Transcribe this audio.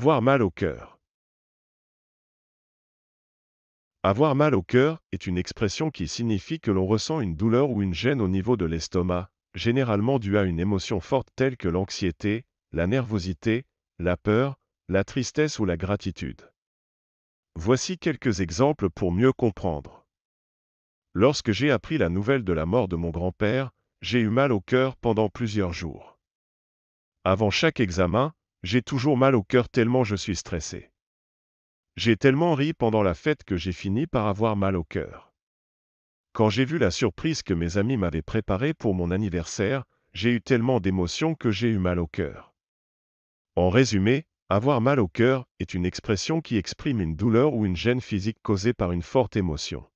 Avoir mal au cœur. Avoir mal au cœur est une expression qui signifie que l'on ressent une douleur ou une gêne au niveau de l'estomac, généralement due à une émotion forte telle que l'anxiété, la nervosité, la peur, la tristesse ou la gratitude. Voici quelques exemples pour mieux comprendre. Lorsque j'ai appris la nouvelle de la mort de mon grand-père, j'ai eu mal au cœur pendant plusieurs jours. Avant chaque examen, j'ai toujours mal au cœur tellement je suis stressé. J'ai tellement ri pendant la fête que j'ai fini par avoir mal au cœur. Quand j'ai vu la surprise que mes amis m'avaient préparée pour mon anniversaire, j'ai eu tellement d'émotions que j'ai eu mal au cœur. En résumé, avoir mal au cœur est une expression qui exprime une douleur ou une gêne physique causée par une forte émotion.